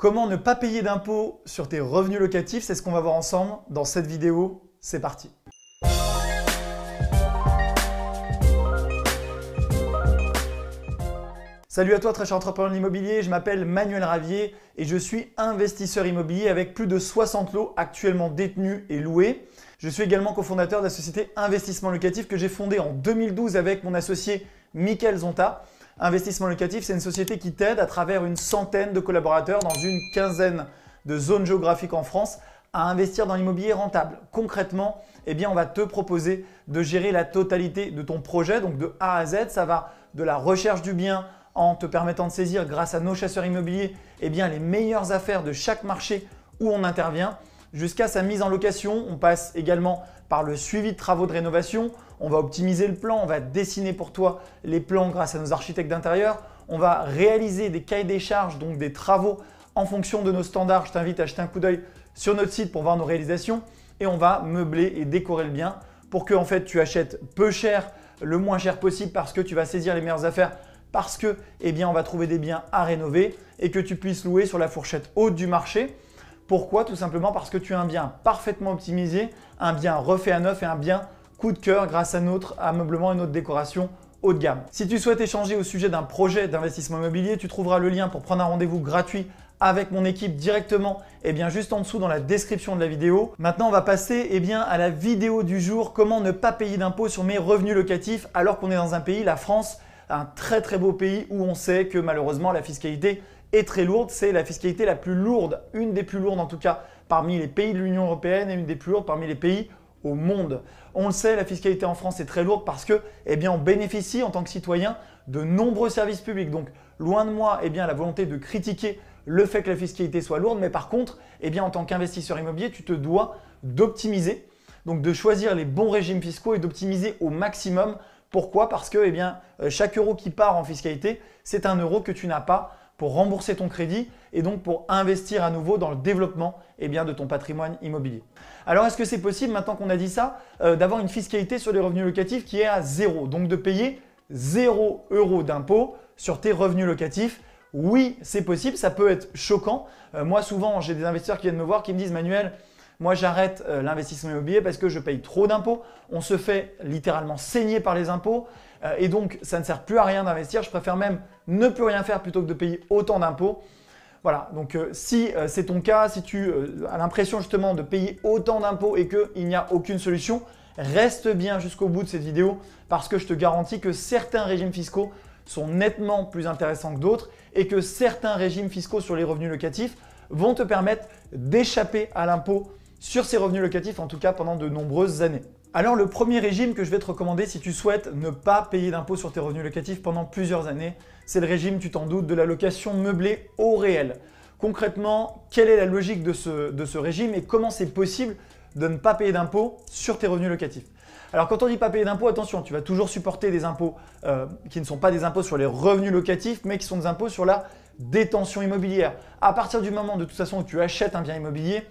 Comment ne pas payer d'impôts sur tes revenus locatifs C'est ce qu'on va voir ensemble dans cette vidéo. C'est parti Salut à toi très cher entrepreneur de l'immobilier, je m'appelle Manuel Ravier et je suis investisseur immobilier avec plus de 60 lots actuellement détenus et loués. Je suis également cofondateur de la société Investissement Locatif que j'ai fondée en 2012 avec mon associé Michael Zonta. Investissement locatif, c'est une société qui t'aide à travers une centaine de collaborateurs dans une quinzaine de zones géographiques en France à investir dans l'immobilier rentable. Concrètement, eh bien, on va te proposer de gérer la totalité de ton projet, donc de A à Z. Ça va de la recherche du bien en te permettant de saisir grâce à nos chasseurs immobiliers eh bien, les meilleures affaires de chaque marché où on intervient jusqu'à sa mise en location. On passe également par le suivi de travaux de rénovation, on va optimiser le plan, on va dessiner pour toi les plans grâce à nos architectes d'intérieur, on va réaliser des cahiers des charges, donc des travaux en fonction de nos standards. Je t'invite à jeter un coup d'œil sur notre site pour voir nos réalisations et on va meubler et décorer le bien pour que en fait tu achètes peu cher, le moins cher possible parce que tu vas saisir les meilleures affaires parce que eh bien on va trouver des biens à rénover et que tu puisses louer sur la fourchette haute du marché. Pourquoi Tout simplement parce que tu as un bien parfaitement optimisé un bien refait à neuf et un bien coup de cœur grâce à notre ameublement et notre décoration haut de gamme. Si tu souhaites échanger au sujet d'un projet d'investissement immobilier, tu trouveras le lien pour prendre un rendez-vous gratuit avec mon équipe directement et eh bien juste en dessous dans la description de la vidéo. Maintenant, on va passer eh bien, à la vidéo du jour, comment ne pas payer d'impôts sur mes revenus locatifs alors qu'on est dans un pays, la France, un très très beau pays où on sait que malheureusement la fiscalité est très lourde. C'est la fiscalité la plus lourde, une des plus lourdes en tout cas parmi les pays de l'Union européenne et une des plus lourdes parmi les pays au monde. On le sait, la fiscalité en France est très lourde parce que, eh bien, on bénéficie en tant que citoyen de nombreux services publics. Donc, loin de moi, eh bien, la volonté de critiquer le fait que la fiscalité soit lourde, mais par contre, eh bien, en tant qu'investisseur immobilier, tu te dois d'optimiser, donc de choisir les bons régimes fiscaux et d'optimiser au maximum. Pourquoi Parce que, eh bien, euh, chaque euro qui part en fiscalité, c'est un euro que tu n'as pas pour rembourser ton crédit et donc pour investir à nouveau dans le développement et eh bien, de ton patrimoine immobilier. Alors est-ce que c'est possible, maintenant qu'on a dit ça, euh, d'avoir une fiscalité sur les revenus locatifs qui est à zéro, donc de payer 0 euros d'impôt sur tes revenus locatifs oui, c'est possible, ça peut être choquant. Euh, moi, souvent, j'ai des investisseurs qui viennent me voir qui me disent Manuel, moi j'arrête euh, l'investissement immobilier parce que je paye trop d'impôts, on se fait littéralement saigner par les impôts, euh, et donc, ça ne sert plus à rien d'investir. Je préfère même ne plus rien faire plutôt que de payer autant d'impôts. Voilà, donc euh, si euh, c'est ton cas, si tu as l'impression justement de payer autant d'impôts et qu'il n'y a aucune solution, reste bien jusqu'au bout de cette vidéo parce que je te garantis que certains régimes fiscaux sont nettement plus intéressants que d'autres et que certains régimes fiscaux sur les revenus locatifs vont te permettre d'échapper à l'impôt sur ces revenus locatifs, en tout cas pendant de nombreuses années. Alors le premier régime que je vais te recommander si tu souhaites ne pas payer d'impôts sur tes revenus locatifs pendant plusieurs années, c'est le régime, tu t'en doutes, de la location meublée au réel. Concrètement, quelle est la logique de ce, régime et comment c'est possible de ne pas payer d'impôts sur tes revenus locatifs alors quand on dit pas payer d'impôts, attention, tu vas toujours supporter des impôts euh, qui ne sont pas des impôts sur les revenus locatifs, mais qui sont des impôts sur la détention immobilière. À partir du moment de toute façon où tu achètes un bien immobilier,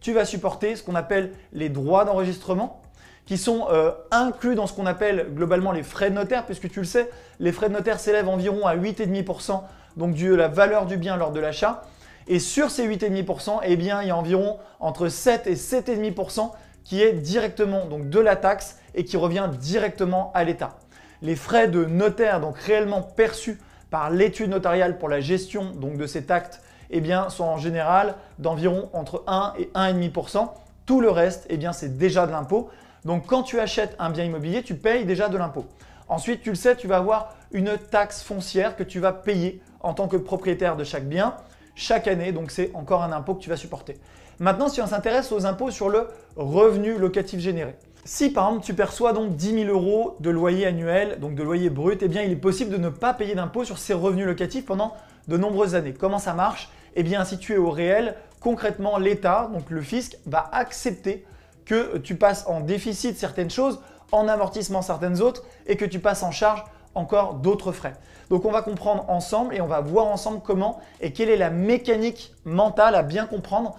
tu vas supporter ce qu'on appelle les droits d'enregistrement, qui sont euh, inclus dans ce qu'on appelle globalement les frais de notaire, puisque tu le sais, les frais de notaire s'élèvent environ à 8,5%, donc la valeur du bien lors de l'achat. Et sur ces 8,5%, eh bien, il y a environ entre 7 et 7,5% qui est directement donc, de la taxe et qui revient directement à l'État. Les frais de notaire, donc réellement perçus par l'étude notariale pour la gestion de cet acte, eh sont en général d'environ entre 1 et 1,5%. Tout le reste, eh bien, c'est déjà de l'impôt. Donc quand tu achètes un bien immobilier, tu payes déjà de l'impôt. Ensuite, tu le sais, tu vas avoir une taxe foncière que tu vas payer en tant que propriétaire de chaque bien chaque année. Donc c'est encore un impôt que tu vas supporter. Maintenant, si on s'intéresse aux impôts sur le revenu locatif généré. Si par exemple tu perçois donc 10 000 euros de loyer annuel, donc de loyer brut, eh bien il est possible de ne pas payer d'impôt sur ces revenus locatifs pendant de nombreuses années. Comment ça marche Eh bien si tu es au réel, concrètement l'État, donc le fisc, va accepter que tu passes en déficit certaines choses, en amortissement certaines autres et que tu passes en charge encore d'autres frais. Donc on va comprendre ensemble et on va voir ensemble comment et quelle est la mécanique mentale à bien comprendre.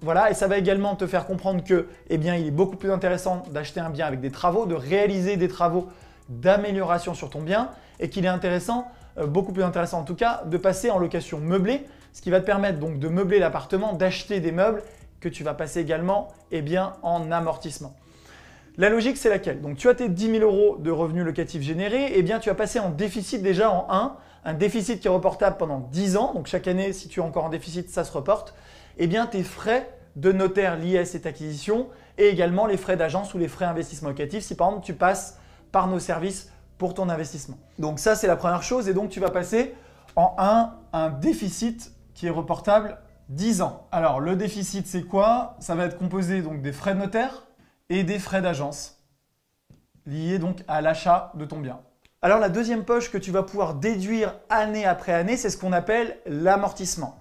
Voilà, et ça va également te faire comprendre que, eh bien, il est beaucoup plus intéressant d'acheter un bien avec des travaux, de réaliser des travaux d'amélioration sur ton bien et qu'il est intéressant, euh, beaucoup plus intéressant en tout cas, de passer en location meublée, ce qui va te permettre donc de meubler l'appartement, d'acheter des meubles que tu vas passer également eh bien, en amortissement. La logique, c'est laquelle Donc, tu as tes 10 000 euros de revenus locatifs générés, et eh bien, tu vas passer en déficit déjà en 1, un déficit qui est reportable pendant 10 ans. Donc, chaque année, si tu es encore en déficit, ça se reporte. et eh bien, tes frais de notaire liés à cette acquisition et également les frais d'agence ou les frais investissement locatif si par exemple, tu passes par nos services pour ton investissement. Donc, ça, c'est la première chose. Et donc, tu vas passer en 1, un déficit qui est reportable 10 ans. Alors, le déficit, c'est quoi Ça va être composé donc des frais de notaire et des frais d'agence, liés donc à l'achat de ton bien. Alors, la deuxième poche que tu vas pouvoir déduire année après année, c'est ce qu'on appelle l'amortissement.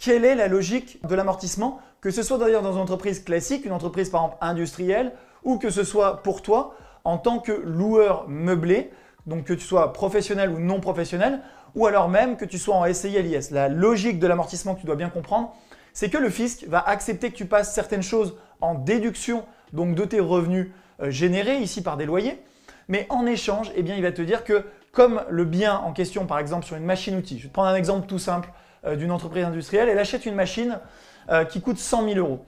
Quelle est la logique de l'amortissement Que ce soit d'ailleurs dans une entreprise classique, une entreprise par exemple industrielle, ou que ce soit pour toi en tant que loueur meublé, donc que tu sois professionnel ou non professionnel, ou alors même que tu sois en SCI LIS. La logique de l'amortissement que tu dois bien comprendre, c'est que le fisc va accepter que tu passes certaines choses en déduction donc de tes revenus euh, générés ici par des loyers, mais en échange, eh bien, il va te dire que comme le bien en question, par exemple sur une machine-outil, je vais te prendre un exemple tout simple euh, d'une entreprise industrielle, elle achète une machine euh, qui coûte 100 000 euros.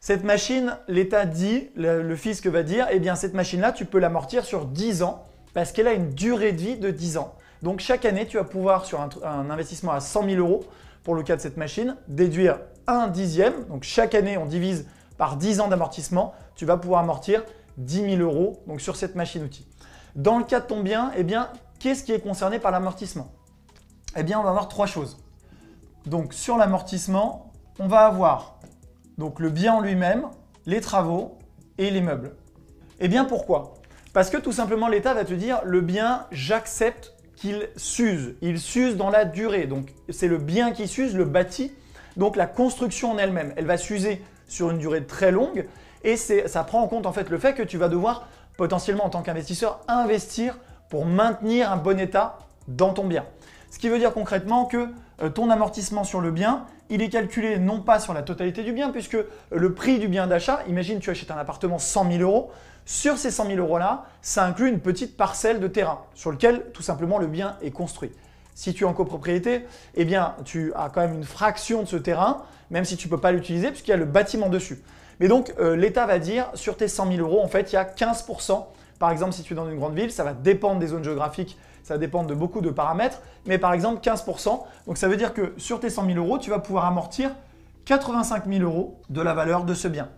Cette machine, l'État dit, le, fisc va dire, eh bien cette machine-là, tu peux l'amortir sur 10 ans parce qu'elle a une durée de vie de 10 ans. Donc chaque année, tu vas pouvoir, sur un, investissement à 100 000 euros, pour le cas de cette machine, déduire un dixième. Donc chaque année, on divise par 10 ans d'amortissement. Tu vas pouvoir amortir 10 000 euros donc sur cette machine-outil. Dans le cas de ton bien, eh bien, qu'est-ce qui est concerné par l'amortissement Eh bien, on va avoir trois choses. Donc sur l'amortissement, on va avoir donc le bien en lui-même, les travaux et les meubles. Eh bien pourquoi Parce que tout simplement l'État va te dire le bien, j'accepte qu'il s'use. Il s'use dans la durée. Donc c'est le bien qui s'use, le bâti. Donc la construction en elle-même, elle va s'user sur une durée très longue. Et ça prend en compte en fait le fait que tu vas devoir potentiellement en tant qu'investisseur investir pour maintenir un bon état dans ton bien. Ce qui veut dire concrètement que euh, ton amortissement sur le bien, il est calculé non pas sur la totalité du bien, puisque euh, le prix du bien d'achat, imagine tu achètes un appartement 100 000 euros, sur ces 100 000 euros-là, ça inclut une petite parcelle de terrain sur lequel tout simplement le bien est construit. Si tu es en copropriété, eh bien tu as quand même une fraction de ce terrain, même si tu ne peux pas l'utiliser puisqu'il y a le bâtiment dessus. Mais donc euh, l'État va dire sur tes 100 000 euros, en fait, il y a 15 par exemple, si tu es dans une grande ville, ça va dépendre des zones géographiques ça dépend de beaucoup de paramètres, mais par exemple 15%. Donc ça veut dire que sur tes 100 000 euros, tu vas pouvoir amortir 85 000 euros de la valeur de ce bien.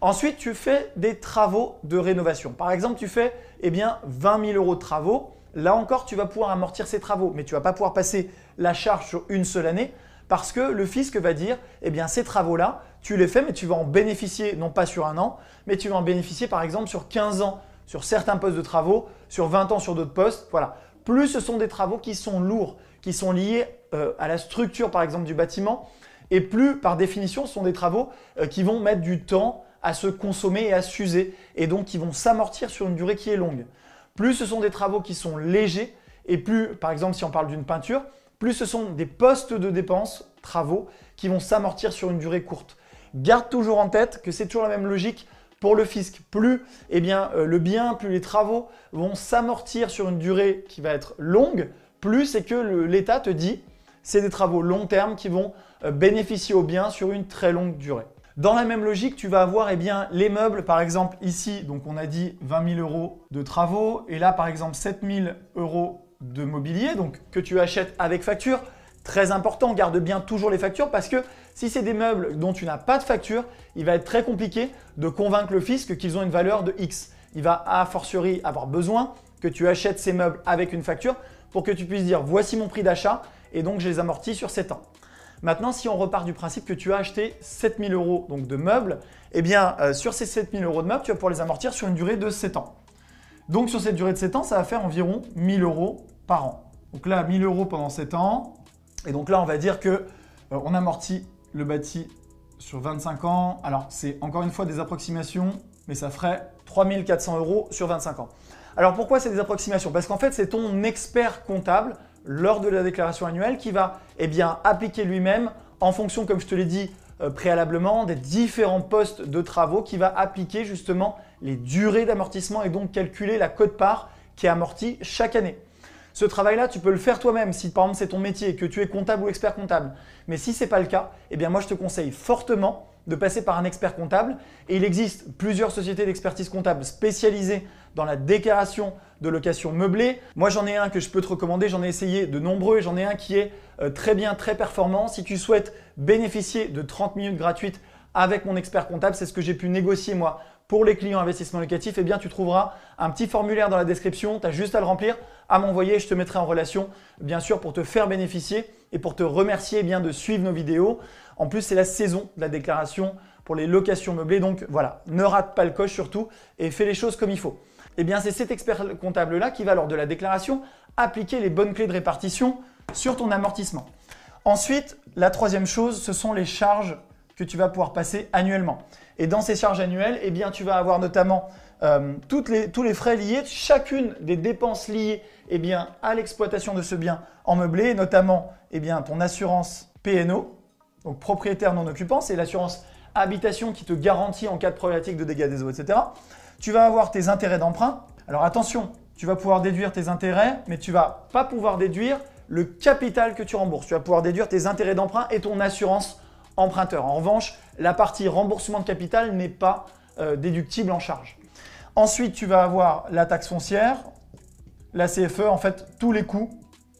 Ensuite, tu fais des travaux de rénovation. Par exemple, tu fais eh bien, 20 000 euros de travaux. Là encore, tu vas pouvoir amortir ces travaux, mais tu ne vas pas pouvoir passer la charge sur une seule année parce que le fisc va dire, eh bien, ces travaux-là, tu les fais, mais tu vas en bénéficier, non pas sur un an, mais tu vas en bénéficier par exemple sur 15 ans sur certains postes de travaux, sur 20 ans sur d'autres postes. Voilà plus ce sont des travaux qui sont lourds, qui sont liés euh, à la structure par exemple du bâtiment, et plus par définition ce sont des travaux euh, qui vont mettre du temps à se consommer et à s'user, et donc qui vont s'amortir sur une durée qui est longue. Plus ce sont des travaux qui sont légers, et plus par exemple si on parle d'une peinture, plus ce sont des postes de dépenses, travaux, qui vont s'amortir sur une durée courte. Garde toujours en tête que c'est toujours la même logique pour le fisc, plus eh bien, euh, le bien, plus les travaux vont s'amortir sur une durée qui va être longue, plus c'est que l'État te dit c'est des travaux long terme qui vont euh, bénéficier au bien sur une très longue durée. Dans la même logique, tu vas avoir eh bien, les meubles, par exemple ici, donc on a dit 20 000 euros de travaux, et là par exemple 7 000 euros de mobilier, donc que tu achètes avec facture. Très important, garde bien toujours les factures parce que si c'est des meubles dont tu n'as pas de facture, il va être très compliqué de convaincre le fisc qu'ils ont une valeur de X. Il va a fortiori avoir besoin que tu achètes ces meubles avec une facture pour que tu puisses dire voici mon prix d'achat et donc je les amortis sur 7 ans. Maintenant, si on repart du principe que tu as acheté 7000 euros donc de meubles, eh bien euh, sur ces 7000 euros de meubles, tu vas pouvoir les amortir sur une durée de 7 ans. Donc sur cette durée de 7 ans, ça va faire environ 1000 euros par an. Donc là, 1000 euros pendant 7 ans. Et donc là, on va dire que euh, on amortit le bâti sur 25 ans. Alors, c'est encore une fois des approximations, mais ça ferait 3400 euros sur 25 ans. Alors, pourquoi c'est des approximations Parce qu'en fait, c'est ton expert comptable, lors de la déclaration annuelle, qui va eh bien, appliquer lui-même, en fonction, comme je te l'ai dit euh, préalablement, des différents postes de travaux, qui va appliquer justement les durées d'amortissement et donc calculer la cote-part qui est amortie chaque année. Ce travail-là, tu peux le faire toi-même si par exemple c'est ton métier, que tu es comptable ou expert comptable. Mais si ce n'est pas le cas, eh bien moi je te conseille fortement de passer par un expert comptable. Et il existe plusieurs sociétés d'expertise comptable spécialisées dans la déclaration de location meublée. Moi, j'en ai un que je peux te recommander, j'en ai essayé de nombreux et j'en ai un qui est euh, très bien, très performant. Si tu souhaites bénéficier de 30 minutes gratuites avec mon expert comptable, c'est ce que j'ai pu négocier moi pour les clients investissement locatif, eh bien, tu trouveras un petit formulaire dans la description. Tu as juste à le remplir, à m'envoyer. Je te mettrai en relation, bien sûr, pour te faire bénéficier et pour te remercier eh bien, de suivre nos vidéos. En plus, c'est la saison de la déclaration pour les locations meublées. Donc voilà, ne rate pas le coche surtout et fais les choses comme il faut. Et eh bien, c'est cet expert comptable-là qui va, lors de la déclaration, appliquer les bonnes clés de répartition sur ton amortissement. Ensuite, la troisième chose, ce sont les charges que tu vas pouvoir passer annuellement. Et dans ces charges annuelles, eh bien, tu vas avoir notamment euh, tous les frais liés, chacune des dépenses liées eh bien, à l'exploitation de ce bien en meublé, notamment eh bien, ton assurance PNO, donc propriétaire non occupant, c'est l'assurance habitation qui te garantit en cas de problématique de dégâts des eaux, etc. Tu vas avoir tes intérêts d'emprunt. Alors attention, tu vas pouvoir déduire tes intérêts, mais tu vas pas pouvoir déduire le capital que tu rembourses. Tu vas pouvoir déduire tes intérêts d'emprunt et ton assurance emprunteur. En revanche, la partie remboursement de capital n'est pas euh, déductible en charge. Ensuite, tu vas avoir la taxe foncière, la CFE, en fait, tous les coûts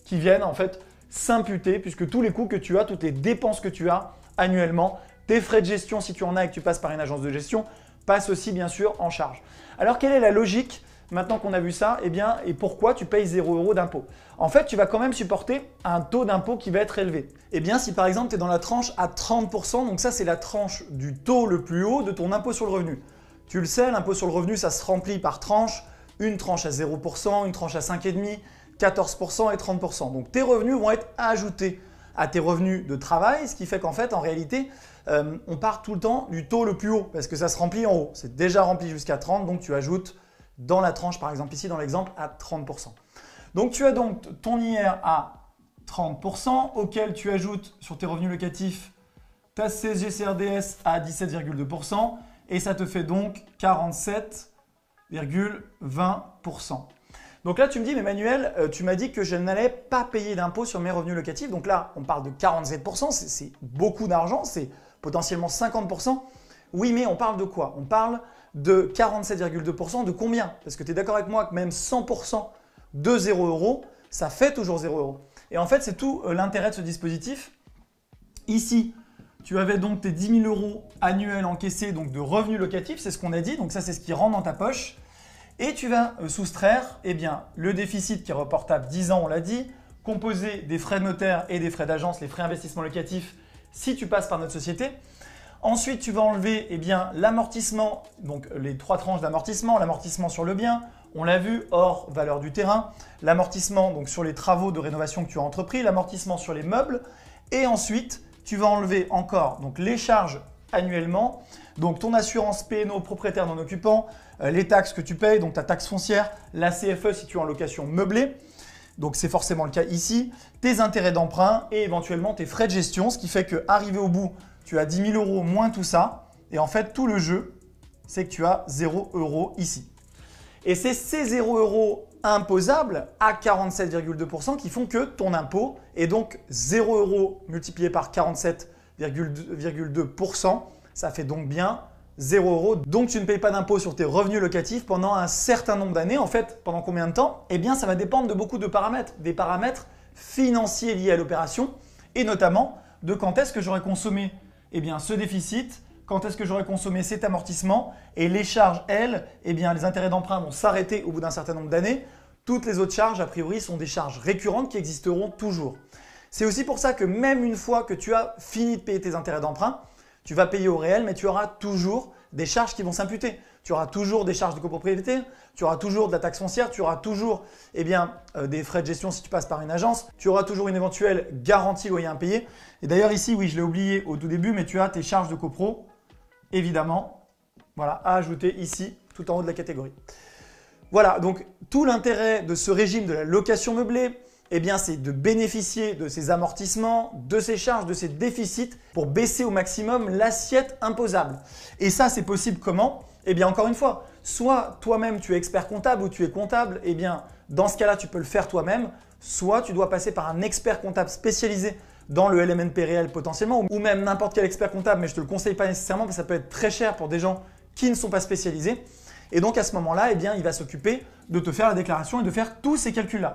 qui viennent en fait s'imputer, puisque tous les coûts que tu as, toutes les dépenses que tu as annuellement, tes frais de gestion si tu en as et que tu passes par une agence de gestion, passent aussi bien sûr en charge. Alors quelle est la logique Maintenant qu'on a vu ça, eh bien, et pourquoi tu payes 0 euros d'impôt En fait, tu vas quand même supporter un taux d'impôt qui va être élevé. Eh bien, si par exemple, tu es dans la tranche à 30%, donc ça, c'est la tranche du taux le plus haut de ton impôt sur le revenu. Tu le sais, l'impôt sur le revenu, ça se remplit par tranche. Une tranche à 0%, une tranche à 5,5%, 14% et 30%. Donc, tes revenus vont être ajoutés à tes revenus de travail, ce qui fait qu'en fait, en réalité, euh, on part tout le temps du taux le plus haut, parce que ça se remplit en haut. C'est déjà rempli jusqu'à 30, donc tu ajoutes dans la tranche, par exemple ici dans l'exemple, à 30%. Donc tu as donc ton IR à 30%, auquel tu ajoutes sur tes revenus locatifs ta CSG-CRDS à 17,2%, et ça te fait donc 47,20%. Donc là, tu me dis, mais Manuel, euh, tu m'as dit que je n'allais pas payer d'impôt sur mes revenus locatifs. Donc là, on parle de 47%, c'est beaucoup d'argent, c'est potentiellement 50%. Oui, mais on parle de quoi On parle de 47,2% de combien Parce que tu es d'accord avec moi que même 100% de 0 euros, ça fait toujours 0 euros. Et en fait, c'est tout euh, l'intérêt de ce dispositif. Ici, tu avais donc tes 10 000 euros annuels encaissés donc de revenus locatifs, c'est ce qu'on a dit, donc ça c'est ce qui rentre dans ta poche. Et tu vas euh, soustraire eh bien, le déficit qui est reportable 10 ans, on l'a dit, composé des frais de notaire et des frais d'agence, les frais d'investissement locatif si tu passes par notre société. Ensuite, tu vas enlever eh bien l'amortissement, donc les trois tranches d'amortissement, l'amortissement sur le bien, on l'a vu, hors valeur du terrain, l'amortissement donc sur les travaux de rénovation que tu as entrepris, l'amortissement sur les meubles, et ensuite, tu vas enlever encore donc les charges annuellement, donc ton assurance PNO propriétaire non occupant, euh, les taxes que tu payes, donc ta taxe foncière, la CFE si tu es en location meublée, donc c'est forcément le cas ici, tes intérêts d'emprunt et éventuellement tes frais de gestion, ce qui fait que arrivé au bout tu as 10 000 euros moins tout ça. Et en fait, tout le jeu, c'est que tu as 0 euros ici. Et c'est ces 0 euros imposables à 47,2% qui font que ton impôt est donc 0 euros multiplié par 47,2%. Ça fait donc bien 0 euros. Donc tu ne payes pas d'impôt sur tes revenus locatifs pendant un certain nombre d'années. En fait, pendant combien de temps Eh bien, ça va dépendre de beaucoup de paramètres, des paramètres financiers liés à l'opération et notamment de quand est-ce que j'aurais consommé eh bien, ce déficit, quand est-ce que j'aurai consommé cet amortissement Et les charges, elles, eh bien, les intérêts d'emprunt vont s'arrêter au bout d'un certain nombre d'années. Toutes les autres charges, a priori, sont des charges récurrentes qui existeront toujours. C'est aussi pour ça que même une fois que tu as fini de payer tes intérêts d'emprunt, tu vas payer au réel, mais tu auras toujours des charges qui vont s'imputer. Tu auras toujours des charges de copropriété, tu auras toujours de la taxe foncière, tu auras toujours eh bien, euh, des frais de gestion si tu passes par une agence, tu auras toujours une éventuelle garantie loyer impayé. Et d'ailleurs ici, oui, je l'ai oublié au tout début, mais tu as tes charges de copro, évidemment, voilà, à ajouter ici, tout en haut de la catégorie. Voilà, donc tout l'intérêt de ce régime de la location meublée, eh bien, c'est de bénéficier de ces amortissements, de ces charges, de ces déficits pour baisser au maximum l'assiette imposable. Et ça, c'est possible comment Eh bien, encore une fois, soit toi-même tu es expert comptable ou tu es comptable, et eh bien dans ce cas-là tu peux le faire toi-même, soit tu dois passer par un expert comptable spécialisé dans le LMNP réel potentiellement, ou même n'importe quel expert comptable, mais je ne te le conseille pas nécessairement parce que ça peut être très cher pour des gens qui ne sont pas spécialisés. Et donc à ce moment-là, eh bien, il va s'occuper de te faire la déclaration et de faire tous ces calculs-là.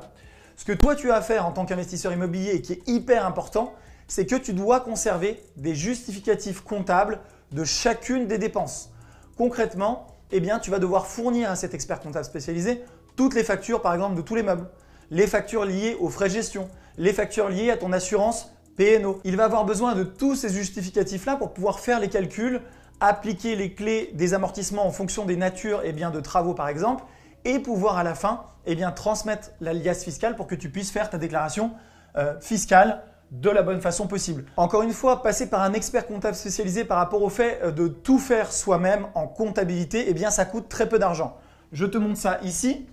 Ce que toi tu as à faire en tant qu'investisseur immobilier et qui est hyper important, c'est que tu dois conserver des justificatifs comptables de chacune des dépenses. Concrètement, eh bien tu vas devoir fournir à cet expert comptable spécialisé toutes les factures par exemple de tous les meubles, les factures liées aux frais de gestion, les factures liées à ton assurance PNO. Il va avoir besoin de tous ces justificatifs-là pour pouvoir faire les calculs, appliquer les clés des amortissements en fonction des natures et eh bien, de travaux par exemple, et pouvoir à la fin eh transmettre la liasse fiscale pour que tu puisses faire ta déclaration euh, fiscale de la bonne façon possible. Encore une fois, passer par un expert comptable spécialisé par rapport au fait euh, de tout faire soi-même en comptabilité, eh bien ça coûte très peu d'argent. Je te montre ça ici.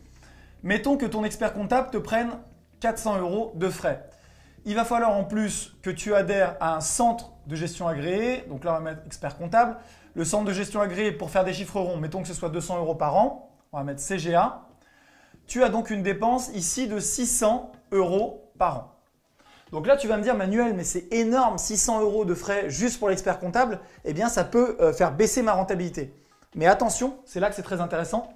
Mettons que ton expert comptable te prenne 400 euros de frais. Il va falloir en plus que tu adhères à un centre de gestion agréé, donc là on va mettre expert comptable. Le centre de gestion agréé pour faire des chiffres ronds, mettons que ce soit 200 euros par an, on va mettre CGA. Tu as donc une dépense ici de 600 euros par an. Donc là, tu vas me dire, Manuel, mais c'est énorme, 600 euros de frais juste pour l'expert comptable, eh bien ça peut euh, faire baisser ma rentabilité. Mais attention, c'est là que c'est très intéressant.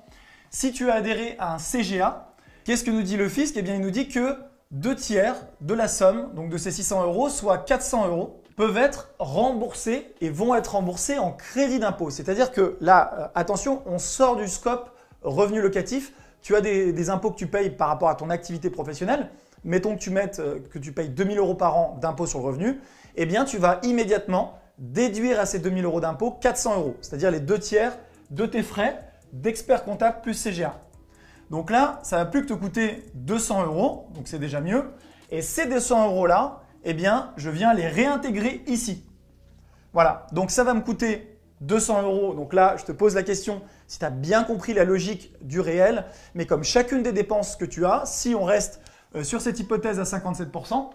Si tu as adhéré à un CGA, qu'est-ce que nous dit le fisc Eh bien, il nous dit que deux tiers de la somme, donc de ces 600 euros, soit 400 euros, peuvent être remboursés et vont être remboursés en crédit d'impôt. C'est-à-dire que là, euh, attention, on sort du scope revenu locatif. Tu as des, des impôts que tu payes par rapport à ton activité professionnelle, mettons que tu, mettes, euh, que tu payes 2000 euros par an d'impôt sur le revenu, eh bien tu vas immédiatement déduire à ces 2000 euros d'impôt 400 euros, c'est-à-dire les deux tiers de tes frais d'expert comptable plus CGA. Donc là, ça ne va plus que te coûter 200 euros, donc c'est déjà mieux. Et ces 200 euros là, eh bien, je viens les réintégrer ici. Voilà, donc ça va me coûter 200 euros. Donc là, je te pose la question si tu as bien compris la logique du réel. Mais comme chacune des dépenses que tu as, si on reste euh, sur cette hypothèse à 57%,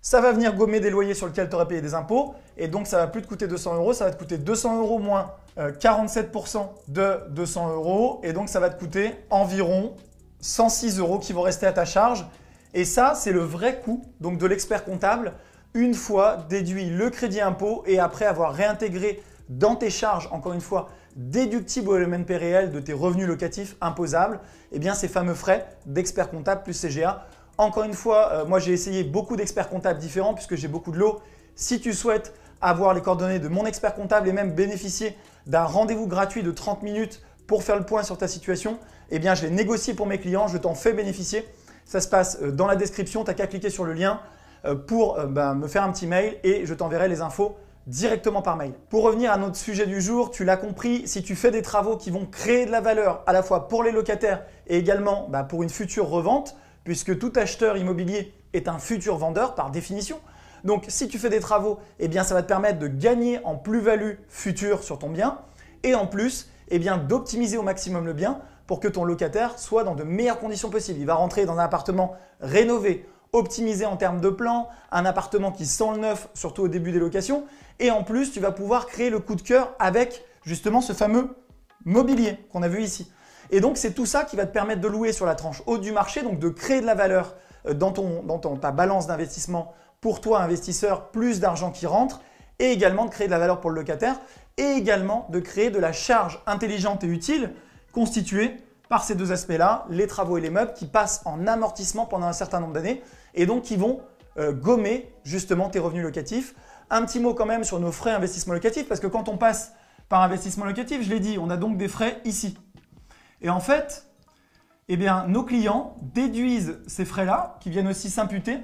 ça va venir gommer des loyers sur lesquels tu aurais payé des impôts, et donc ça va plus te coûter 200 euros, ça va te coûter 200 euros moins 47% euh, de 200 euros, et donc ça va te coûter environ 106 euros qui vont rester à ta charge. Et ça, c'est le vrai coût donc de l'expert comptable une fois déduit le crédit impôt et après avoir réintégré dans tes charges, encore une fois, déductibles au LMNP réel de tes revenus locatifs imposables, eh bien ces fameux frais d'expert comptable plus CGA encore une fois, euh, moi j'ai essayé beaucoup d'experts comptables différents puisque j'ai beaucoup de lots. Si tu souhaites avoir les coordonnées de mon expert comptable et même bénéficier d'un rendez-vous gratuit de 30 minutes pour faire le point sur ta situation, eh bien je l'ai négocié pour mes clients, je t'en fais bénéficier. Ça se passe euh, dans la description, tu n'as qu'à cliquer sur le lien euh, pour ben, me faire un petit mail et je t'enverrai les infos directement par mail. Pour revenir à notre sujet du jour, tu l'as compris, si tu fais des travaux qui vont créer de la valeur à la fois pour les locataires et également ben, pour une future revente, puisque tout acheteur immobilier est un futur vendeur par définition. Donc si tu fais des travaux, eh bien ça va te permettre de gagner en plus-value future sur ton bien et en plus, eh bien d'optimiser au maximum le bien pour que ton locataire soit dans de meilleures conditions possibles. Il va rentrer dans un appartement rénové, optimisé en termes de plan, un appartement qui sent le neuf, surtout au début des locations. Et en plus, tu vas pouvoir créer le coup de cœur avec justement ce fameux mobilier qu'on a vu ici. Et donc, c'est tout ça qui va te permettre de louer sur la tranche haute du marché, donc de créer de la valeur euh, dans, ton, ta balance d'investissement pour toi, investisseur, plus d'argent qui rentre, et également de créer de la valeur pour le locataire, et également de créer de la charge intelligente et utile constituée par ces deux aspects-là, les travaux et les meubles qui passent en amortissement pendant un certain nombre d'années, et donc qui vont euh, gommer justement tes revenus locatifs. Un petit mot quand même sur nos frais investissement locatif, parce que quand on passe par investissement locatif, je l'ai dit, on a donc des frais ici. Et en fait, eh bien, nos clients déduisent ces frais-là, qui viennent aussi s'imputer.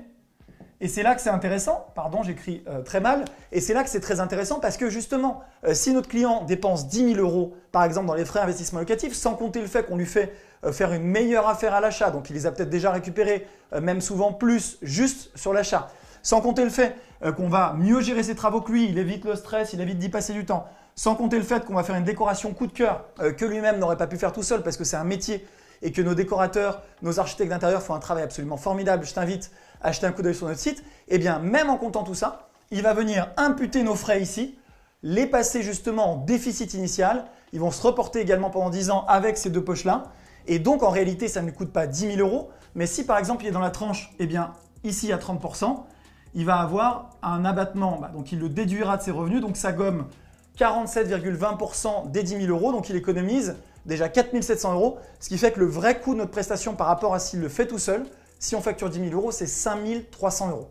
Et c'est là que c'est intéressant, pardon, j'écris euh, très mal, et c'est là que c'est très intéressant parce que justement, euh, si notre client dépense 10 000 euros, par exemple, dans les frais d'investissement locatif, sans compter le fait qu'on lui fait euh, faire une meilleure affaire à l'achat, donc il les a peut-être déjà récupérés, même souvent plus, juste sur l'achat, sans compter le fait qu'on va mieux gérer ses travaux que lui, il évite le stress, il évite d'y passer du temps, sans compter le fait qu'on va faire une décoration coup de cœur euh, que lui-même n'aurait pas pu faire tout seul parce que c'est un métier et que nos décorateurs, nos architectes d'intérieur font un travail absolument formidable. Je t'invite à acheter un coup d'œil sur notre site. Et eh bien, même en comptant tout ça, il va venir imputer nos frais ici, les passer justement en déficit initial. Ils vont se reporter également pendant 10 ans avec ces deux poches-là. Et donc, en réalité, ça ne coûte pas 10 000 euros. Mais si par exemple, il est dans la tranche, et eh bien, ici à 30 il va avoir un abattement. Bah, donc, il le déduira de ses revenus. Donc, ça gomme 47,20% des 10 000 euros, donc il économise déjà 4 700 euros, ce qui fait que le vrai coût de notre prestation par rapport à s'il le fait tout seul, si on facture 10 000 euros, c'est 5 300 euros.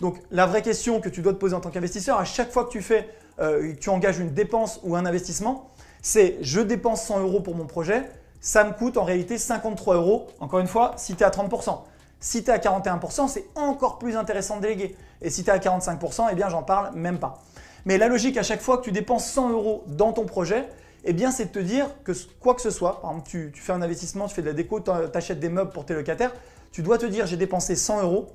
Donc la vraie question que tu dois te poser en tant qu'investisseur, à chaque fois que tu fais, euh, tu engages une dépense ou un investissement, c'est je dépense 100 euros pour mon projet, ça me coûte en réalité 53 euros, encore une fois, si tu es à 30%. Si tu es à 41%, c'est encore plus intéressant de déléguer. Et si tu es à 45%, eh bien j'en parle même pas. Mais la logique, à chaque fois que tu dépenses 100 euros dans ton projet, eh bien, c'est de te dire que quoi que ce soit, par exemple, tu, fais un investissement, tu fais de la déco, tu achètes des meubles pour tes locataires, tu dois te dire j'ai dépensé 100 euros,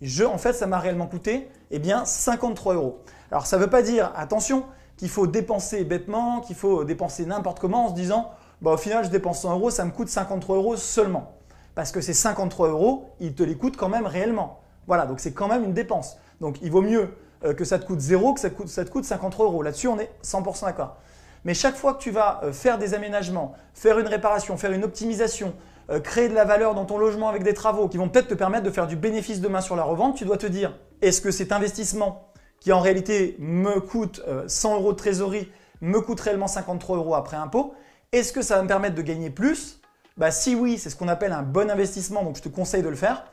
je, en fait, ça m'a réellement coûté eh bien, 53 euros. Alors, ça ne veut pas dire, attention, qu'il faut dépenser bêtement, qu'il faut dépenser n'importe comment en se disant bah, au final, je dépense 100 euros, ça me coûte 53 euros seulement. Parce que ces 53 euros, ils te les coûtent quand même réellement. Voilà, donc c'est quand même une dépense. Donc il vaut mieux euh, que ça te coûte 0, que ça te coûte, ça te coûte 50 euros. Là-dessus, on est 100% d'accord. Mais chaque fois que tu vas euh, faire des aménagements, faire une réparation, faire une optimisation, euh, créer de la valeur dans ton logement avec des travaux qui vont peut-être te permettre de faire du bénéfice demain sur la revente, tu dois te dire, est-ce que cet investissement qui en réalité me coûte 100 euros de trésorerie, me coûte réellement 53 euros après impôt, est-ce que ça va me permettre de gagner plus bah, Si oui, c'est ce qu'on appelle un bon investissement, donc je te conseille de le faire.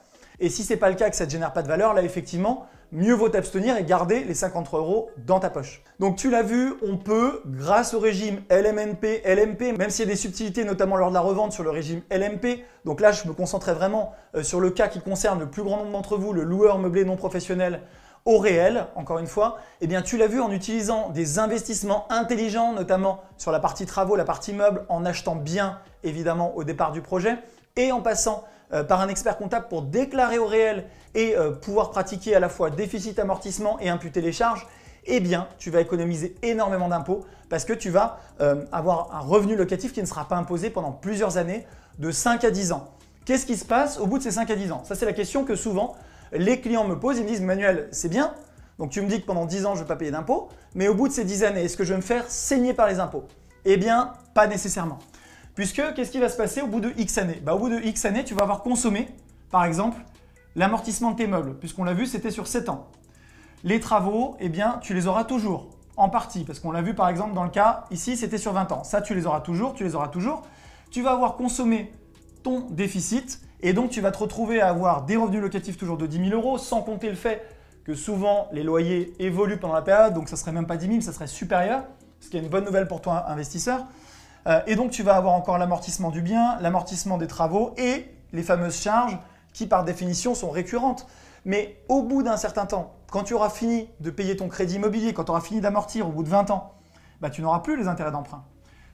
Et si ce n'est pas le cas, que ça ne génère pas de valeur, là effectivement, mieux vaut t'abstenir et garder les 53 euros dans ta poche. Donc tu l'as vu, on peut, grâce au régime LMNP, LMP, même s'il y a des subtilités, notamment lors de la revente sur le régime LMP, donc là je me concentrais vraiment euh, sur le cas qui concerne le plus grand nombre d'entre vous, le loueur meublé non professionnel, au réel, encore une fois, et eh bien tu l'as vu en utilisant des investissements intelligents, notamment sur la partie travaux, la partie meubles, en achetant bien évidemment au départ du projet, et en passant euh, par un expert comptable pour déclarer au réel et euh, pouvoir pratiquer à la fois déficit amortissement et imputer les charges, eh bien, tu vas économiser énormément d'impôts parce que tu vas euh, avoir un revenu locatif qui ne sera pas imposé pendant plusieurs années, de 5 à 10 ans. Qu'est-ce qui se passe au bout de ces 5 à 10 ans Ça, c'est la question que souvent les clients me posent. Ils me disent, Manuel, c'est bien, donc tu me dis que pendant 10 ans, je ne vais pas payer d'impôts, mais au bout de ces 10 années, est-ce que je vais me faire saigner par les impôts Eh bien, pas nécessairement. Puisque, qu'est-ce qui va se passer au bout de X années bah, Au bout de X années, tu vas avoir consommé, par exemple, l'amortissement de tes meubles, puisqu'on l'a vu, c'était sur 7 ans. Les travaux, eh bien, tu les auras toujours, en partie, parce qu'on l'a vu, par exemple, dans le cas, ici, c'était sur 20 ans. Ça, tu les auras toujours, tu les auras toujours. Tu vas avoir consommé ton déficit, et donc tu vas te retrouver à avoir des revenus locatifs toujours de 10 000 euros, sans compter le fait que souvent les loyers évoluent pendant la période, donc ça serait même pas 10 000, ça serait supérieur, ce qui est une bonne nouvelle pour toi investisseur. Euh, et donc, tu vas avoir encore l'amortissement du bien, l'amortissement des travaux et les fameuses charges qui, par définition, sont récurrentes. Mais au bout d'un certain temps, quand tu auras fini de payer ton crédit immobilier, quand tu auras fini d'amortir au bout de 20 ans, bah, tu n'auras plus les intérêts d'emprunt,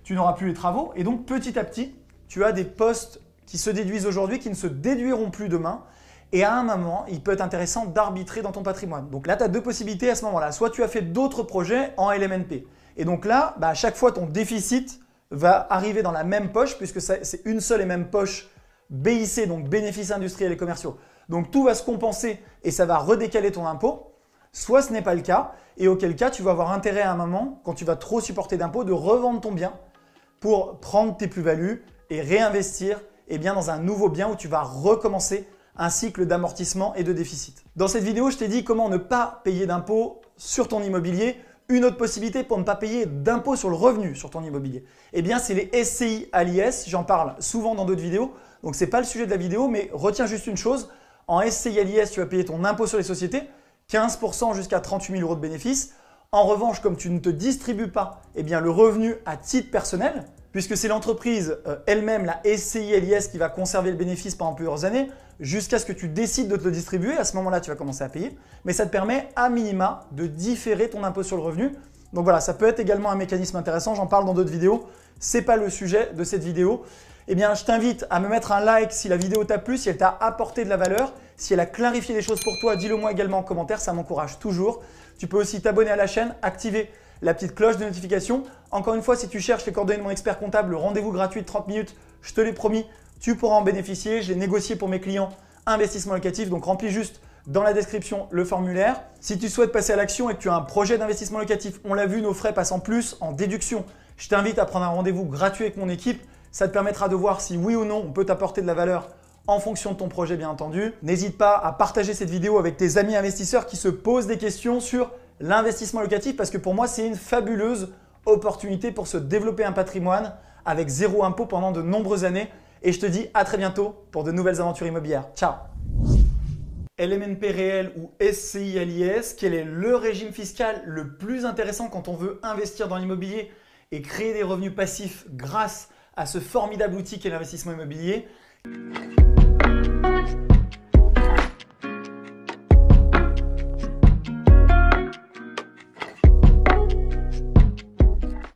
tu n'auras plus les travaux. Et donc, petit à petit, tu as des postes qui se déduisent aujourd'hui, qui ne se déduiront plus demain. Et à un moment, il peut être intéressant d'arbitrer dans ton patrimoine. Donc là, tu as deux possibilités à ce moment-là. Soit tu as fait d'autres projets en LMNP. Et donc là, bah, à chaque fois, ton déficit va arriver dans la même poche, puisque c'est une seule et même poche BIC, donc bénéfices industriels et commerciaux. Donc tout va se compenser et ça va redécaler ton impôt. Soit ce n'est pas le cas, et auquel cas tu vas avoir intérêt à un moment, quand tu vas trop supporter d'impôts, de revendre ton bien pour prendre tes plus-values et réinvestir eh bien, dans un nouveau bien où tu vas recommencer un cycle d'amortissement et de déficit. Dans cette vidéo, je t'ai dit comment ne pas payer d'impôts sur ton immobilier une autre possibilité pour ne pas payer d'impôt sur le revenu sur ton immobilier, eh bien c'est les SCI à l'IS, j'en parle souvent dans d'autres vidéos, donc ce n'est pas le sujet de la vidéo, mais retiens juste une chose, en SCI à l'IS, tu vas payer ton impôt sur les sociétés, 15% jusqu'à 38 000 euros de bénéfices. En revanche, comme tu ne te distribues pas eh bien, le revenu à titre personnel, puisque c'est l'entreprise euh, elle-même, la SCILIS, qui va conserver le bénéfice pendant plusieurs années, jusqu'à ce que tu décides de te le distribuer. À ce moment-là, tu vas commencer à payer. Mais ça te permet, à minima, de différer ton impôt sur le revenu. Donc voilà, ça peut être également un mécanisme intéressant. J'en parle dans d'autres vidéos. Ce n'est pas le sujet de cette vidéo. Eh bien, je t'invite à me mettre un like si la vidéo t'a plu, si elle t'a apporté de la valeur, si elle a clarifié des choses pour toi. Dis-le moi également en commentaire, ça m'encourage toujours. Tu peux aussi t'abonner à la chaîne, activer la petite cloche de notification. Encore une fois, si tu cherches les coordonnées de mon expert comptable, le rendez-vous gratuit de 30 minutes, je te l'ai promis, tu pourras en bénéficier. J'ai négocié pour mes clients investissement locatif, donc remplis juste dans la description le formulaire. Si tu souhaites passer à l'action et que tu as un projet d'investissement locatif, on l'a vu, nos frais passent en plus en déduction. Je t'invite à prendre un rendez-vous gratuit avec mon équipe. Ça te permettra de voir si oui ou non on peut t'apporter de la valeur en fonction de ton projet bien entendu. N'hésite pas à partager cette vidéo avec tes amis investisseurs qui se posent des questions sur l'investissement locatif parce que pour moi, c'est une fabuleuse opportunité pour se développer un patrimoine avec zéro impôt pendant de nombreuses années. Et je te dis à très bientôt pour de nouvelles aventures immobilières. Ciao LMNP réel ou SCI quel est le régime fiscal le plus intéressant quand on veut investir dans l'immobilier et créer des revenus passifs grâce à ce formidable outil qu'est l'investissement immobilier